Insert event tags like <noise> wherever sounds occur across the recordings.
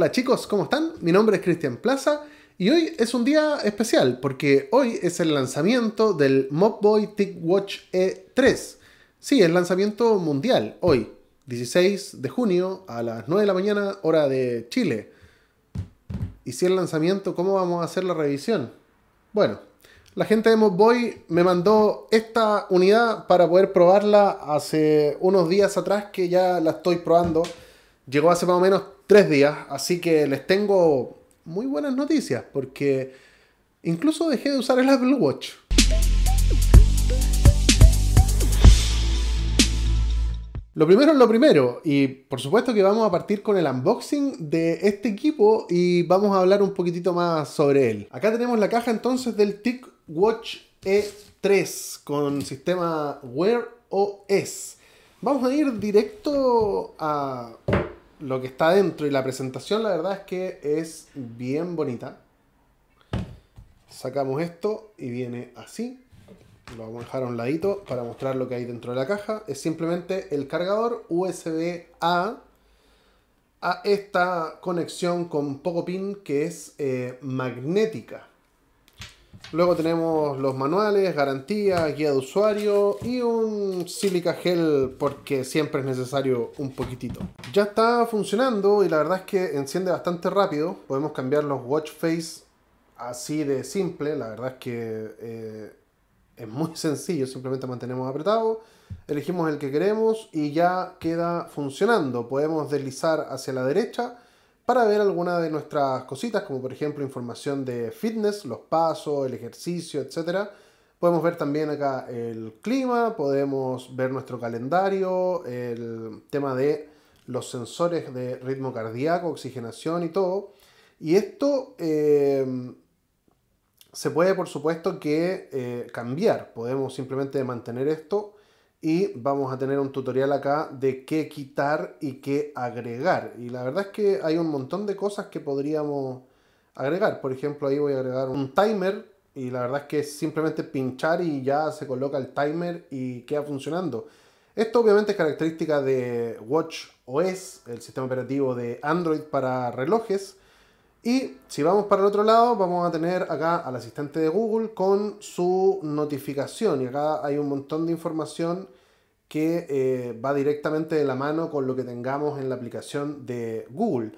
Hola chicos, ¿cómo están? Mi nombre es Cristian Plaza y hoy es un día especial porque hoy es el lanzamiento del Mobboy Tick E3. Sí, el lanzamiento mundial, hoy, 16 de junio a las 9 de la mañana, hora de Chile. Y si el lanzamiento, ¿cómo vamos a hacer la revisión? Bueno, la gente de Mobboy me mandó esta unidad para poder probarla hace unos días atrás que ya la estoy probando. Llegó hace más o menos tres días, así que les tengo muy buenas noticias, porque incluso dejé de usar el Apple Watch. Lo primero es lo primero, y por supuesto que vamos a partir con el unboxing de este equipo y vamos a hablar un poquitito más sobre él. Acá tenemos la caja entonces del TIC Watch E3 con sistema Wear OS. Vamos a ir directo a lo que está dentro y la presentación, la verdad es que es bien bonita. Sacamos esto y viene así. Lo vamos a dejar a un ladito para mostrar lo que hay dentro de la caja. Es simplemente el cargador USB A a esta conexión con poco pin que es eh, magnética. Luego tenemos los manuales, garantía, guía de usuario y un silica gel porque siempre es necesario un poquitito. Ya está funcionando y la verdad es que enciende bastante rápido. Podemos cambiar los watch face así de simple. La verdad es que eh, es muy <laughs> sencillo. Simplemente mantenemos apretado, elegimos el que queremos y ya queda funcionando. Podemos deslizar hacia la derecha para ver algunas de nuestras cositas, como por ejemplo información de fitness, los pasos, el ejercicio, etc. Podemos ver también acá el clima, podemos ver nuestro calendario, el tema de los sensores de ritmo cardíaco, oxigenación y todo. Y esto em, se puede, por supuesto, que eh, cambiar. Podemos simplemente mantener esto y vamos a tener un tutorial acá de qué quitar y qué agregar. Y la verdad es que hay un montón de cosas que podríamos agregar. Por ejemplo, ahí voy a agregar un timer y la verdad es que es simplemente pinchar y ya se coloca el timer y queda funcionando. Esto obviamente es característica de Watch OS, el sistema operativo de Android para relojes. Y si vamos para el otro lado, vamos a tener acá al asistente de Google con su notificación. Y acá hay un montón de información que eh, va directamente de la mano con lo que tengamos en la aplicación de Google.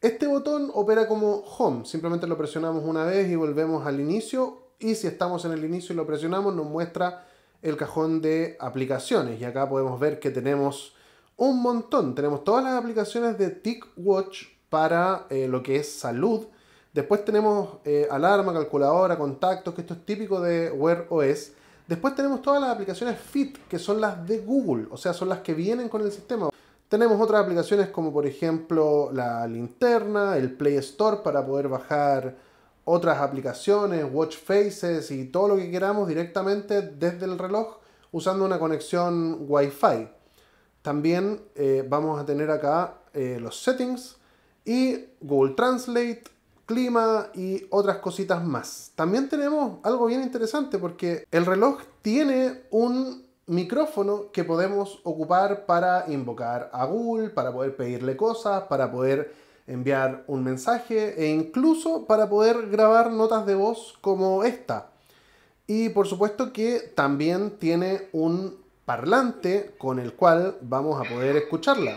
Este botón opera como Home, simplemente lo presionamos una vez y volvemos al inicio y si estamos en el inicio y lo presionamos nos muestra el cajón de aplicaciones y acá podemos ver que tenemos un montón, tenemos todas las aplicaciones de TicWatch para eh, lo que es salud. Después tenemos eh, alarma, calculadora, contactos, que esto es típico de Wear OS. Después tenemos todas las aplicaciones Fit, que son las de Google, o sea, son las que vienen con el sistema. Tenemos otras aplicaciones como por ejemplo la linterna, el Play Store para poder bajar otras aplicaciones, Watch Faces y todo lo que queramos directamente desde el reloj usando una conexión Wi-Fi. También eh, vamos a tener acá los settings, y Google Translate, clima y otras cositas más. También tenemos algo bien interesante porque el reloj tiene un micrófono que podemos ocupar para invocar a Google, para poder pedirle cosas, para poder enviar un mensaje e incluso para poder grabar notas de voz como esta. Y por supuesto que también tiene un parlante con el cual vamos a poder escucharla.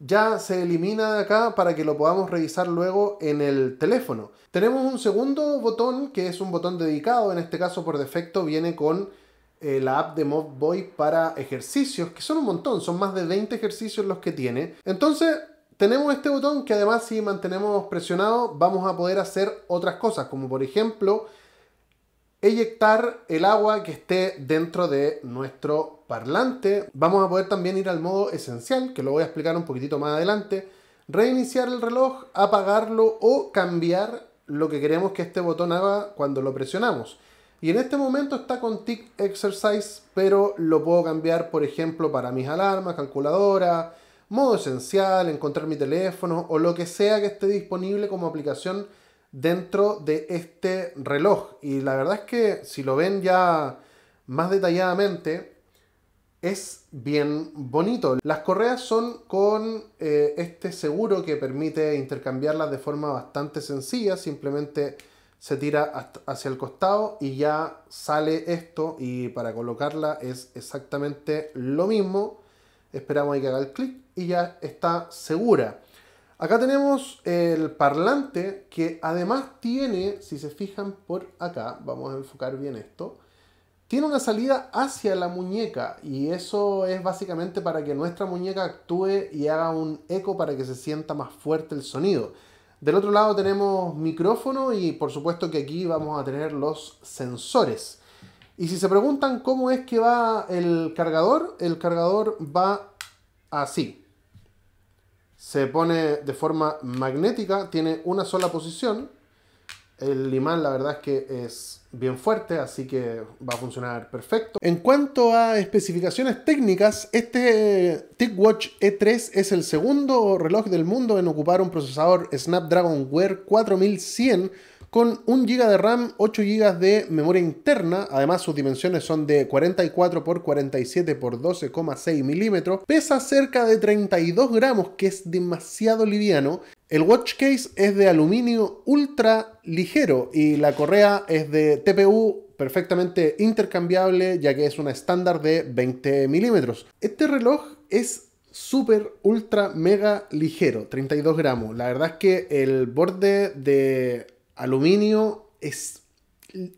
ya se elimina de acá para que lo podamos revisar luego en el teléfono. Tenemos un segundo botón que es un botón dedicado, en este caso por defecto viene con eh, la app de Mobvoi para ejercicios, que son un montón, son más de 20 ejercicios los que tiene. Entonces tenemos este botón que además si mantenemos presionado vamos a poder hacer otras cosas, como por ejemplo eyectar el agua que esté dentro de nuestro parlante. Vamos a poder también ir al modo esencial, que lo voy a explicar un poquitito más adelante. Reiniciar el reloj, apagarlo o cambiar lo que queremos que este botón haga cuando lo presionamos. Y en este momento está con Tick Exercise, pero lo puedo cambiar, por ejemplo, para mis alarmas, calculadora, modo esencial, encontrar mi teléfono o lo que sea que esté disponible como aplicación dentro de este reloj. Y la verdad es que si lo ven ya más detalladamente, es bien bonito. Las correas son con eh, este seguro que permite intercambiarlas de forma bastante sencilla. Simplemente se tira hacia el costado y ya sale esto. Y para colocarla es exactamente lo mismo. Esperamos ahí que haga el clic y ya está segura. Acá tenemos el parlante que además tiene, si se fijan por acá, vamos a enfocar bien esto, tiene una salida hacia la muñeca y eso es básicamente para que nuestra muñeca actúe y haga un eco para que se sienta más fuerte el sonido. Del otro lado tenemos micrófono y por supuesto que aquí vamos a tener los sensores. Y si se preguntan cómo es que va el cargador, el cargador va así se pone de forma magnética, tiene una sola posición. El imán la verdad es que es bien fuerte, así que va a funcionar perfecto. En cuanto a especificaciones técnicas, este TicWatch E3 es el segundo reloj del mundo en ocupar un procesador Snapdragon Wear 4100 con 1 GB de RAM, 8 GB de memoria interna, además sus dimensiones son de 44 x 47 x 12,6 milímetros, pesa cerca de 32 gramos, que es demasiado liviano, el watch case es de aluminio ultra ligero y la correa es de TPU perfectamente intercambiable ya que es una estándar de 20 milímetros. Este reloj es súper, ultra, mega ligero, 32 gramos. La verdad es que el borde de aluminio es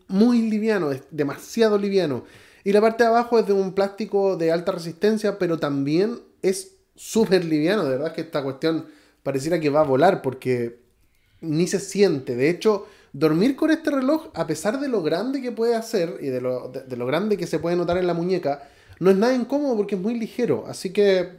muy liviano, es demasiado liviano. Y la parte de abajo es de un plástico de alta resistencia, pero también es súper liviano. De verdad que esta cuestión pareciera que va a volar porque ni se siente. De hecho, dormir con este reloj, a pesar de lo grande que puede hacer y de lo, de lo grande que se puede notar en la muñeca, no es nada incómodo porque es muy ligero. Así que,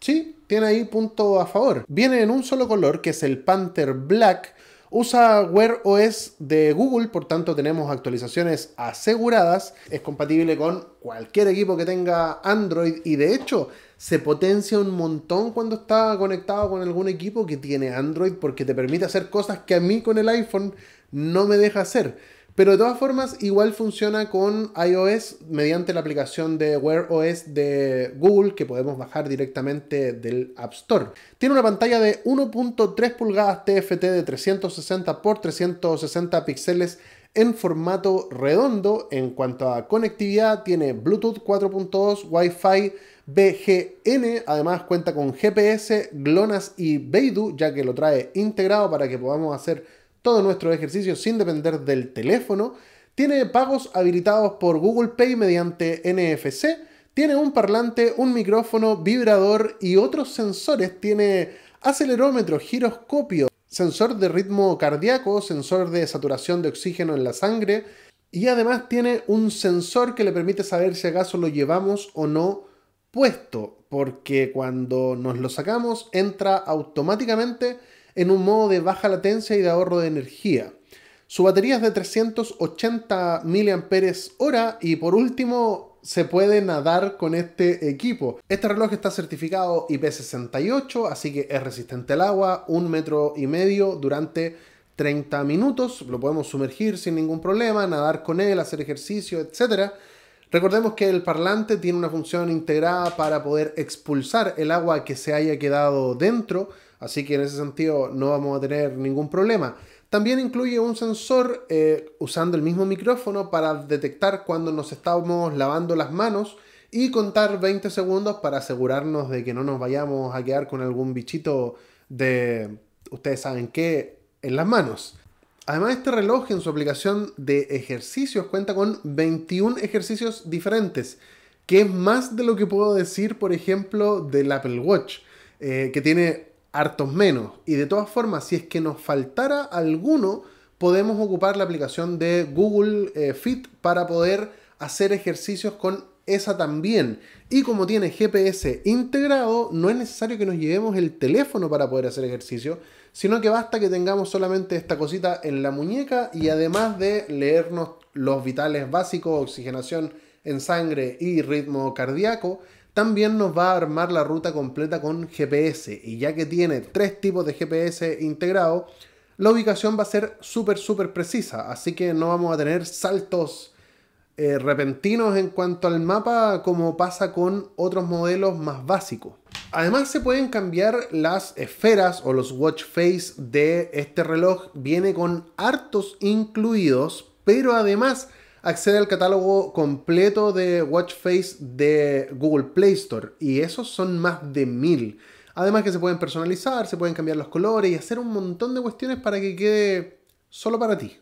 sí, tiene ahí punto a favor. Viene en un solo color, que es el Panther Black Usa Wear OS de Google, por tanto tenemos actualizaciones aseguradas. Es compatible con cualquier equipo que tenga Android y de hecho se potencia un montón cuando está conectado con algún equipo que tiene Android porque te permite hacer cosas que a mí con el iPhone no me deja hacer. Pero de todas formas, igual funciona con iOS mediante la aplicación de Wear OS de Google que podemos bajar directamente del App Store. Tiene una pantalla de 1.3 pulgadas TFT de 360 x 360 píxeles en formato redondo. En cuanto a conectividad, tiene Bluetooth 4.2, Wi-Fi, BGN. Además, cuenta con GPS, GLONASS y Beidou, ya que lo trae integrado para que podamos hacer todo nuestro ejercicio sin depender del teléfono, tiene pagos habilitados por Google Pay mediante NFC, tiene un parlante, un micrófono, vibrador y otros sensores, tiene acelerómetro, giroscopio, sensor de ritmo cardíaco, sensor de saturación de oxígeno en la sangre y además tiene un sensor que le permite saber si acaso lo llevamos o no puesto, porque cuando nos lo sacamos entra automáticamente en un modo de baja latencia y de ahorro de energía. Su batería es de 380 mAh y por último se puede nadar con este equipo. Este reloj está certificado IP68, así que es resistente al agua, un metro y medio durante 30 minutos. Lo podemos sumergir sin ningún problema, nadar con él, hacer ejercicio, etc. Recordemos que el parlante tiene una función integrada para poder expulsar el agua que se haya quedado dentro Así que en ese sentido no vamos a tener ningún problema. También incluye un sensor eh, usando el mismo micrófono para detectar cuando nos estamos lavando las manos y contar 20 segundos para asegurarnos de que no nos vayamos a quedar con algún bichito de, ustedes saben qué, en las manos. Además, este reloj en su aplicación de ejercicios cuenta con 21 ejercicios diferentes, que es más de lo que puedo decir, por ejemplo, del Apple Watch, eh, que tiene hartos menos. Y de todas formas, si es que nos faltara alguno, podemos ocupar la aplicación de Google eh, Fit para poder hacer ejercicios con esa también. Y como tiene GPS integrado, no es necesario que nos llevemos el teléfono para poder hacer ejercicio, sino que basta que tengamos solamente esta cosita en la muñeca y además de leernos los vitales básicos, oxigenación en sangre y ritmo cardíaco, también nos va a armar la ruta completa con GPS y ya que tiene tres tipos de GPS integrado la ubicación va a ser súper, súper precisa, así que no vamos a tener saltos eh, repentinos en cuanto al mapa como pasa con otros modelos más básicos. Además se pueden cambiar las esferas o los watch face de este reloj, viene con hartos incluidos, pero además accede al catálogo completo de Watch Face de Google Play Store y esos son más de mil. Además que se pueden personalizar, se pueden cambiar los colores y hacer un montón de cuestiones para que quede solo para ti.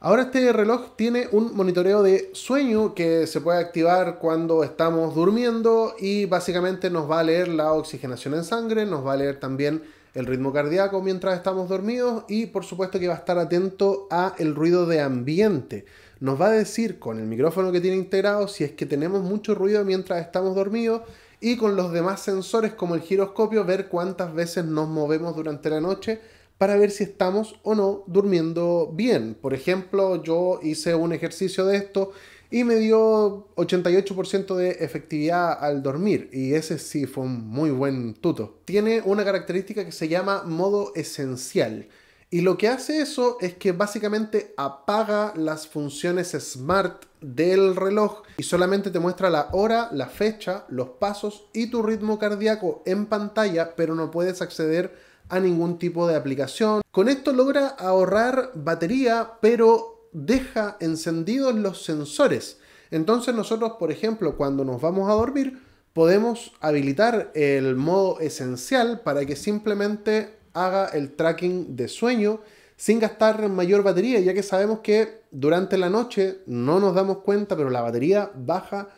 Ahora este reloj tiene un monitoreo de sueño que se puede activar cuando estamos durmiendo y básicamente nos va a leer la oxigenación en sangre, nos va a leer también el ritmo cardíaco mientras estamos dormidos y por supuesto que va a estar atento a el ruido de ambiente nos va a decir con el micrófono que tiene integrado si es que tenemos mucho ruido mientras estamos dormidos y con los demás sensores como el giroscopio ver cuántas veces nos movemos durante la noche para ver si estamos o no durmiendo bien. Por ejemplo, yo hice un ejercicio de esto y me dio 88% de efectividad al dormir y ese sí fue un muy buen tuto. Tiene una característica que se llama modo esencial. Y lo que hace eso es que básicamente apaga las funciones smart del reloj y solamente te muestra la hora, la fecha, los pasos y tu ritmo cardíaco en pantalla, pero no puedes acceder a ningún tipo de aplicación. Con esto logra ahorrar batería, pero deja encendidos los sensores. Entonces nosotros, por ejemplo, cuando nos vamos a dormir, podemos habilitar el modo esencial para que simplemente haga el tracking de sueño sin gastar mayor batería, ya que sabemos que durante la noche no nos damos cuenta, pero la batería baja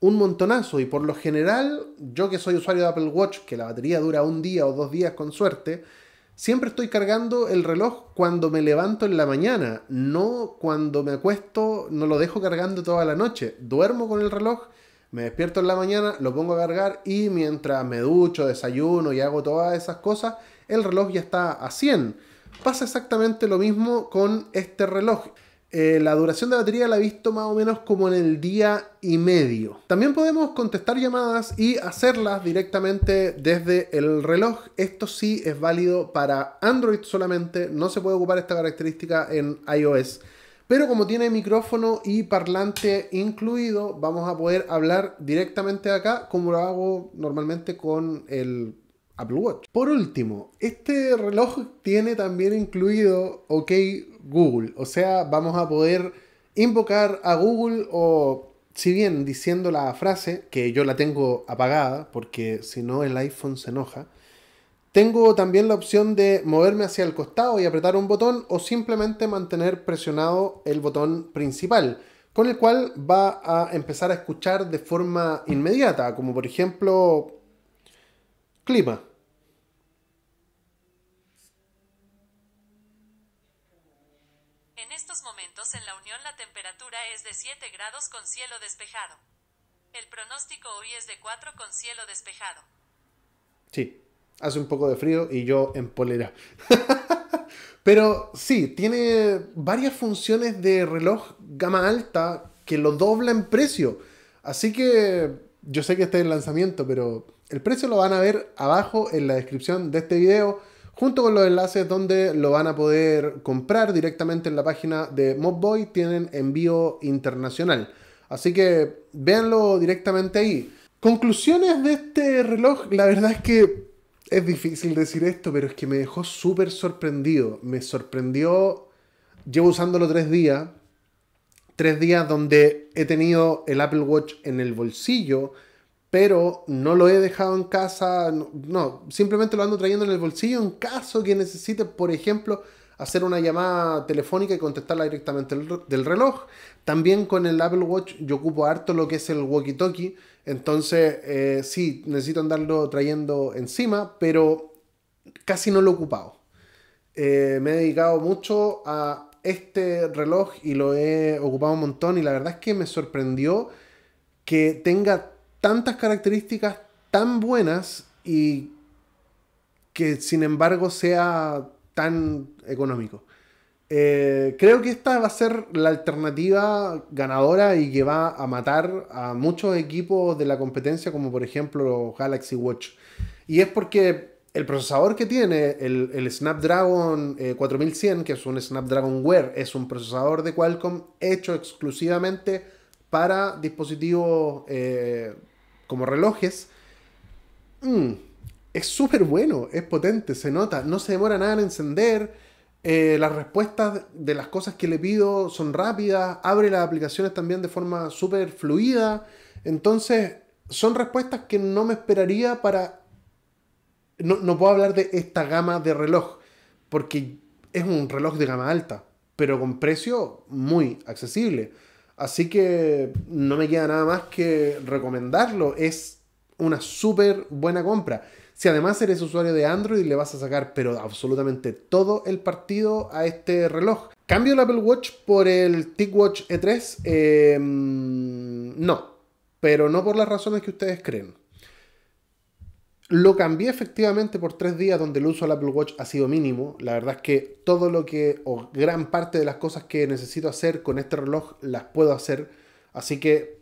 un montonazo y por lo general, yo que soy usuario de Apple Watch, que la batería dura un día o dos días con suerte, siempre estoy cargando el reloj cuando me levanto en la mañana, no cuando me acuesto, no lo dejo cargando toda la noche, duermo con el reloj me despierto en la mañana, lo pongo a cargar y mientras me ducho, desayuno y hago todas esas cosas, el reloj ya está a 100. Pasa exactamente lo mismo con este reloj. Eh, la duración de batería la he visto más o menos como en el día y medio. También podemos contestar llamadas y hacerlas directamente desde el reloj. Esto sí es válido para Android solamente, no se puede ocupar esta característica en iOS. Pero como tiene micrófono y parlante incluido, vamos a poder hablar directamente acá como lo hago normalmente con el Apple Watch. Por último, este reloj tiene también incluido OK Google, o sea, vamos a poder invocar a Google o si bien diciendo la frase, que yo la tengo apagada porque si no el iPhone se enoja, tengo también la opción de moverme hacia el costado y apretar un botón o simplemente mantener presionado el botón principal, con el cual va a empezar a escuchar de forma inmediata, como por ejemplo Clima. En estos momentos en la Unión la temperatura es de 7 grados con cielo despejado. El pronóstico hoy es de 4 con cielo despejado. Sí, hace un poco de frío y yo en polera. <laughs> Pero sí, tiene varias funciones de reloj gama alta que lo dobla en precio. Así que yo sé que está en lanzamiento, pero el precio lo van a ver abajo en la descripción de este video, junto con los enlaces donde lo van a poder comprar directamente en la página de Mobboy. Tienen envío internacional. Así que véanlo directamente ahí. Conclusiones de este reloj, la verdad es que es difícil decir esto, pero es que me dejó súper sorprendido. Me sorprendió, llevo usándolo tres días, tres días donde he tenido el Apple Watch en el bolsillo, pero no lo he dejado en casa, no, simplemente lo ando trayendo en el bolsillo en caso que necesite, por ejemplo, hacer una llamada telefónica y contestarla directamente del reloj. También con el Apple Watch yo ocupo harto lo que es el walkie-talkie, entonces eh, sí, necesito andarlo trayendo encima, pero casi no lo he ocupado. Eh, me he dedicado mucho a este reloj y lo he ocupado un montón y la verdad es que me sorprendió que tenga tantas características tan buenas y que sin embargo sea tan económico. Eh, creo que esta va a ser la alternativa ganadora y que va a matar a muchos equipos de la competencia, como por ejemplo Galaxy Watch. Y es porque el procesador que tiene, el, Snapdragon 4100, eh, que es un Snapdragon Wear, es un procesador de Qualcomm hecho exclusivamente para dispositivos eh, como relojes. Mm, es súper bueno, es potente, se nota, no se demora nada en encender. Eh, las respuestas de las cosas que le pido son rápidas, abre las aplicaciones también de forma súper fluida. Entonces, son respuestas que no me esperaría para... No, no puedo hablar de esta gama de reloj, porque es un reloj de gama alta, pero con precio muy accesible. Así que no me queda nada más que recomendarlo. Es una súper buena compra. Si además eres usuario de Android, le vas a sacar, pero absolutamente todo el partido a este reloj. ¿Cambio el Apple Watch por el TicWatch E3? Em, no, pero no por las razones que ustedes creen. Lo cambié efectivamente por tres días donde el uso del Apple Watch ha sido mínimo. La verdad es que todo lo que, o gran parte de las cosas que necesito hacer con este reloj las puedo hacer. Así que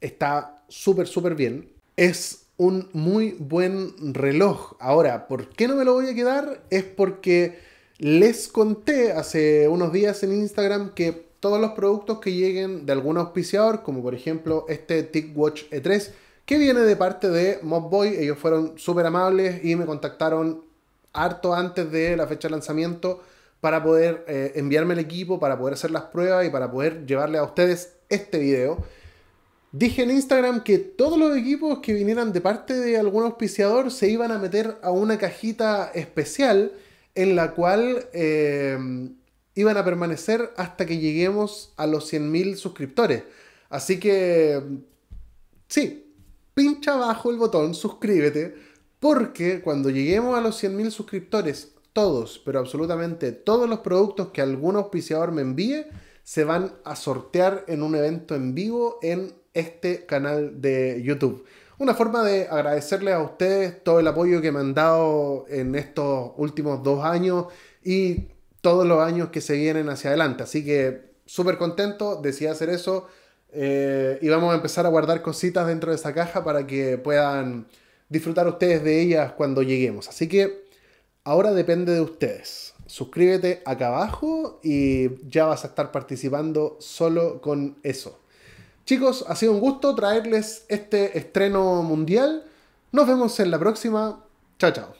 está súper, súper bien. Es un muy buen reloj. Ahora, ¿por qué no me lo voy a quedar? Es porque les conté hace unos días en Instagram que todos los productos que lleguen de algún auspiciador, como por ejemplo este TicWatch E3, que viene de parte de Mobboy. Ellos fueron súper amables y me contactaron harto antes de la fecha de lanzamiento para poder eh, enviarme el equipo, para poder hacer las pruebas y para poder llevarle a ustedes este video. Dije en Instagram que todos los equipos que vinieran de parte de algún auspiciador se iban a meter a una cajita especial en la cual eh, iban a permanecer hasta que lleguemos a los 100.000 suscriptores. Así que, sí, pincha abajo el botón, suscríbete, porque cuando lleguemos a los 100.000 suscriptores, todos, pero absolutamente todos los productos que algún auspiciador me envíe, se van a sortear en un evento en vivo en este canal de YouTube. Una forma de agradecerles a ustedes todo el apoyo que me han dado en estos últimos dos años y todos los años que se vienen hacia adelante. Así que súper contento, decidí hacer eso eh, y vamos a empezar a guardar cositas dentro de esa caja para que puedan disfrutar ustedes de ellas cuando lleguemos. Así que ahora depende de ustedes. Suscríbete acá abajo y ya vas a estar participando solo con eso. Chicos, ha sido un gusto traerles este estreno mundial. Nos vemos en la próxima. Chao, chao.